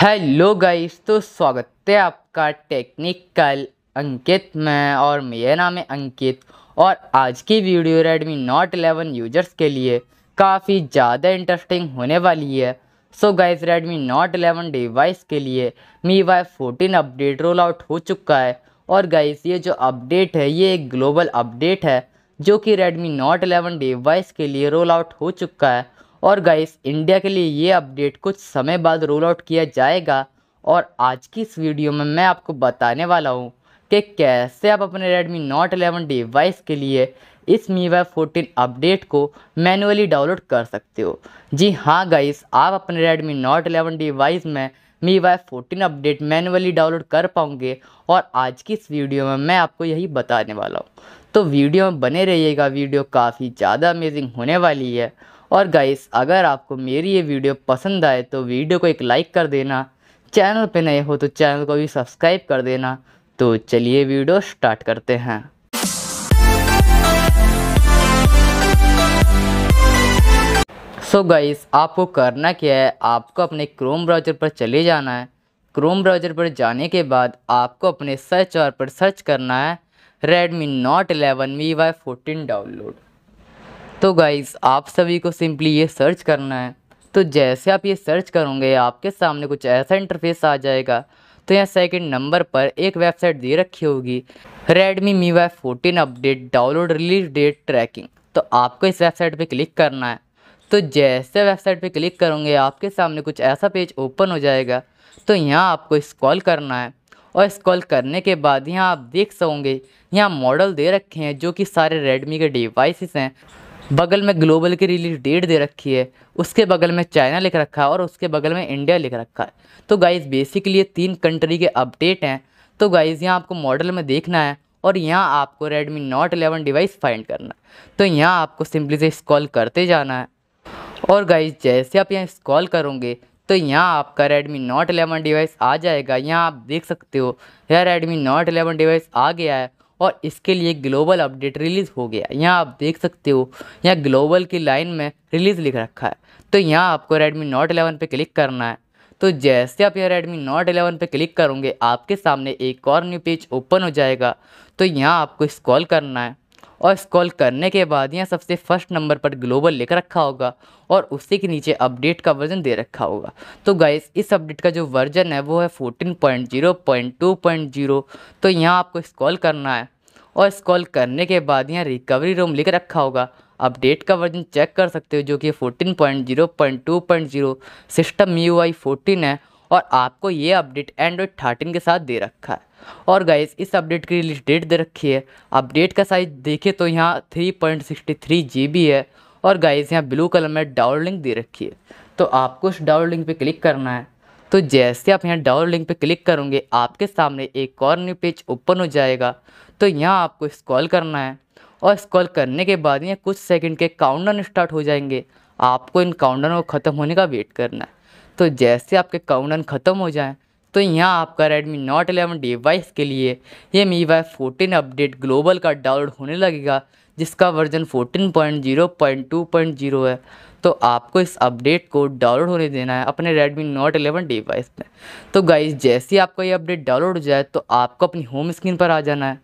hello guys तो स्वागत है आपका टेक्निकल अंकित में और मेरा नाम है अंकित और आज की वीडियो रेडमी नोट 11 यूजर्स के लिए काफ़ी ज़्यादा इंटरेस्टिंग होने वाली है so guys Redmi note 11 device के लिए MIUI fourteen update roll out हो चुका है और गाइस ये जो अपडेट है ये एक ग्लोबल अपडेट है जो कि रेडमी नोट एलेवन डिवाइस के लिए रोल आउट हो चुका है और गाइस इंडिया के लिए ये अपडेट कुछ समय बाद रोल आउट किया जाएगा और आज की इस वीडियो में मैं आपको बताने वाला हूँ कि कैसे आप अपने रेडमी नोट 11 डिवाइस के लिए इस वाई 14 अपडेट को मैनुअली डाउनलोड कर सकते हो जी हाँ गाइस आप अपने रेडमी नोट 11 डिवाइस में वाई 14 अपडेट मैनुअली डाउनलोड कर पाओगे और आज की इस वीडियो में मैं आपको यही बताने वाला हूँ तो वीडियो में बने रहिएगा वीडियो काफ़ी ज़्यादा अमेजिंग होने वाली है और गाइस अगर आपको मेरी ये वीडियो पसंद आए तो वीडियो को एक लाइक कर देना चैनल पे नए हो तो चैनल को भी सब्सक्राइब कर देना तो चलिए वीडियो स्टार्ट करते हैं सो so गाइस आपको करना क्या है आपको अपने क्रोम ब्राउजर पर चले जाना है क्रोम ब्राउजर पर जाने के बाद आपको अपने सर्च और पर सर्च करना है Redmi note eleven MIUI fourteen download तो गाइज़ आप सभी को सिंपली ये सर्च करना है तो जैसे आप ये सर्च करोगे आपके सामने कुछ ऐसा इंटरफेस आ जाएगा तो यहाँ सेकंड नंबर पर एक वेबसाइट दे रखी होगी Redmi Mi Y 14 update download release date tracking तो आपको इस वेबसाइट पे क्लिक करना है तो जैसे वेबसाइट पे क्लिक करोगे आपके सामने कुछ ऐसा पेज ओपन हो जाएगा तो यहाँ आपको इस्कॉल करना है और इस्कॉल करने के बाद यहाँ आप देख सकोगे यहाँ मॉडल दे रखे हैं जो कि सारे रेडमी के डिवाइसिस हैं बगल में ग्लोबल की रिलीज डेट दे रखी है उसके बगल में चाइना लिख रखा है और उसके बगल में इंडिया लिख रखा है तो गाइज बेसिकली ये तीन कंट्री के अपडेट हैं तो गाइज़ यहाँ आपको मॉडल में देखना है और यहाँ आपको रेडमी नोट 11 डिवाइस फाइंड करना है तो यहाँ आपको सिंपली से इस्कॉल करते जाना है और गाइज जैसे आप यहाँ इस्कॉल करोगे तो यहाँ आपका Redmi Note 11 डिवाइस आ जाएगा यहाँ आप देख सकते हो यह Redmi Note 11 डिवाइस आ गया है और इसके लिए ग्लोबल अपडेट रिलीज़ हो गया यहाँ आप देख सकते हो यहाँ ग्लोबल की लाइन में रिलीज़ लिख रखा है तो यहाँ आपको रेडमी Note 11 पे क्लिक करना है तो जैसे आप यहाँ रेडमी Note 11 पे क्लिक करोगे आपके सामने एक और न्यू पेज ओपन हो जाएगा तो यहाँ आपको इस्कॉल करना है और स्क्रॉल करने के बाद यहाँ सबसे फर्स्ट नंबर पर ग्लोबल लेकर रखा होगा और उसी के नीचे अपडेट का वर्जन दे रखा होगा तो गाइस इस अपडेट का जो वर्जन है वो है 14.0.2.0 तो यहाँ आपको स्कॉल करना है और स्कॉल करने के बाद यहाँ रिकवरी रोम लिख रखा होगा अपडेट का वर्जन चेक कर सकते हो जो कि फोर्टीन सिस्टम यू आई है और आपको ये अपडेट एंड्रॉयड थर्टीन के साथ दे रखा है और गाइज इस अपडेट की रिलीज डेट दे रखी है अपडेट का साइज देखें तो यहाँ three point sixty three G B है और गाइज यहाँ ब्लू कलर में डाउन लिंक दे रखी है तो आपको उस डाउन लिंक पर क्लिक करना है तो जैसे आप यहाँ डाउन लिंक पर क्लिक करोगे आपके सामने एक और न्यू पेज ओपन हो जाएगा तो यहाँ आपको स्कॉल करना है और स्कॉल करने के बाद यहाँ कुछ सेकंड के काउंटडाउन स्टार्ट हो जाएंगे आपको इन काउंटडाउन को ख़त्म होने का वेट करना है तो जैसे आपके काउंटन ख़त्म हो जाएँ तो यहाँ आपका Redmi Note 11 डिवाइस के लिए ये वाई 14 अपडेट ग्लोबल का डाउनलोड होने लगेगा जिसका वर्जन 14.0.2.0 है तो आपको इस अपडेट को डाउनलोड होने देना है अपने Redmi Note 11 डिवाइस में तो गाइज जैसे ही आपका ये अपडेट डाउनलोड हो जाए तो आपको अपनी होम स्क्रीन पर आ जाना है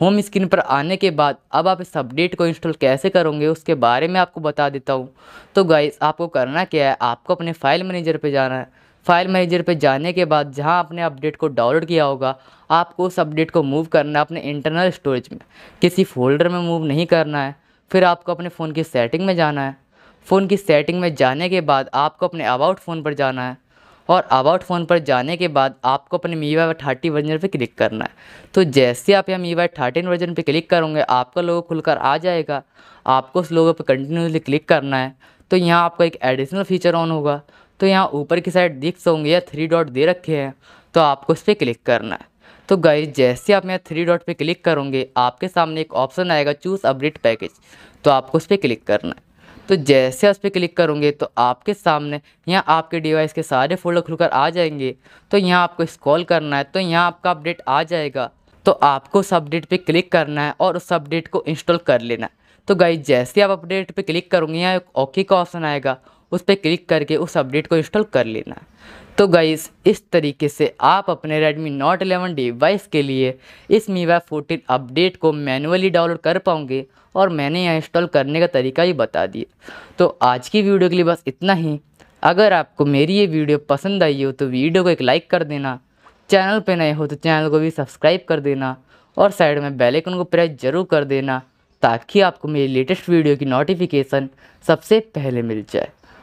होम स्क्रीन पर आने के बाद अब आप इस अपडेट को इंस्टॉल कैसे करोगे उसके बारे में आपको बता देता हूँ तो गाइस आपको करना क्या है आपको अपने फाइल मैनेजर पर जाना है फाइल मैनेजर पे जाने के बाद जहाँ आपने अपडेट को डाउनलोड किया होगा आपको उस अपडेट को मूव करना है अपने इंटरनल स्टोरेज में किसी फोल्डर में मूव नहीं करना है फिर आपको अपने फ़ोन की सेटिंग में जाना है फ़ोन की सेटिंग में जाने के बाद आपको अपने अबाउट फ़ोन पर जाना है और अबाउट फ़ोन पर जाने के बाद आपको अपने मी वाई थर्टी वर्जन पर क्लिक करना है तो जैसे आप यहाँ मी वाई थर्टीन वर्जन पर क्लिक करोगे आपका लोगो खुलकर आ जाएगा आपको उस लोगो पर कंटिन्यूसली क्लिक करना है तो यहाँ आपका एक एडिशनल फीचर ऑन होगा तो यहाँ ऊपर की साइड दिख सोंगे या थ्री डॉट दे रखे हैं तो आपको उस पर क्लिक करना है तो गई जैसे आप यहाँ थ्री डॉट पे क्लिक करोगे आपके सामने एक ऑप्शन आएगा चूज़ अपडेट पैकेज तो आपको उस पर क्लिक करना है तो जैसे उस पर क्लिक करूँगे तो आपके सामने यहाँ आपके डिवाइस के सारे फोल्डर खुलकर आ जाएंगे तो यहाँ आपको स्कॉल करना है तो यहाँ आपका अपडेट आ जाएगा तो आपको उस अपडेट पर क्लिक करना है और उस अपडेट को इंस्टॉल कर लेना है तो गाइज जैसे आप अपडेट पर क्लिक करूँगी यहाँ ओके का ऑप्शन आएगा उस पर क्लिक करके उस अपडेट को इंस्टॉल कर लेना तो गाइस इस तरीके से आप अपने Redmi Note 11 डिवाइस के लिए इस MIUI 14 अपडेट को मैनुअली डाउनलोड कर पाओगे और मैंने यहाँ इंस्टॉल करने का तरीका ही बता दिया तो आज की वीडियो के लिए बस इतना ही अगर आपको मेरी ये वीडियो पसंद आई हो तो वीडियो को एक लाइक कर देना चैनल पे नए हो तो चैनल को भी सब्सक्राइब कर देना और साइड में बेल आइकन को प्रेस जरूर कर देना ताकि आपको मेरी लेटेस्ट वीडियो की नोटिफिकेशन सबसे पहले मिल जाए